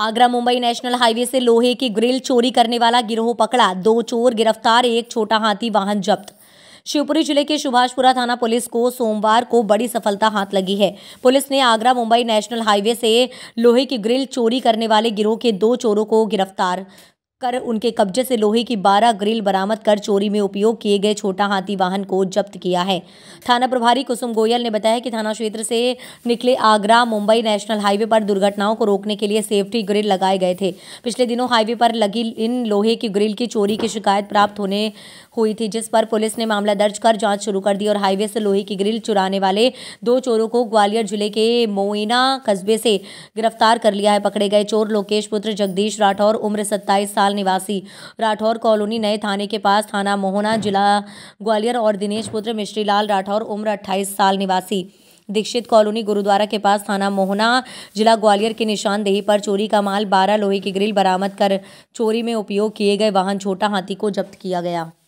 Agra Mumbai national highway से लोहे की ग्रिल चोरी करने वाला गिरोह पकड़ा दो चोर गिरफ्तार एक छोटा हाथी वाहन जब्त शिवपुरी जिले के सुभाषपुरा थाना पुलिस को सोमवार को बड़ी सफलता हाथ लगी है पुलिस ने आगरा मुंबई नेशनल हाईवे से लोहे की ग्रिल चोरी करने वाले गिरोह के दो चोरों को गिरफ्तार कर उनके कब्जे से लोहे की 12 ग्रिल बरामद कर चोरी में उपयोग किए गए छोटा हाथी वाहन को जब्त किया है थाना प्रभारी कुसुम गोयल ने बताया कि थाना क्षेत्र से निकले आगरा मुंबई नेशनल हाईवे पर दुर्घटनाओं को रोकने के लिए सेफ्टी ग्रिल लगाए गए थे पिछले दिनों हाईवे पर लगी इन लोहे की ग्रिल की चोरी की शिकायत प्राप्त होने हुई थी जिस पर पुलिस ने मामला दर्ज कर जांच शुरू कर दी और हाईवे से लोहे की ग्रिल चुराने वाले दो चोरों को ग्वालियर जिले के मोइना कस्बे से गिरफ्तार कर लिया है पकड़े गए चोर लोकेश पुत्र जगदीश राठौर उम्र सत्ताईस साल सतपाल निवासी राठौर कॉलोनी नए थाने के पास थाना मोहना जिला ग्वालियर और दिनेश पुत्र मिश्रीलाल राठौर उम्र अट्ठाईस साल निवासी दीक्षित कॉलोनी गुरुद्वारा के पास थाना मोहना जिला ग्वालियर के निशानदेही पर चोरी का माल बारह लोहे की ग्रिल बरामद कर चोरी में उपयोग किए गए वाहन छोटा हाथी को जब्त किया गया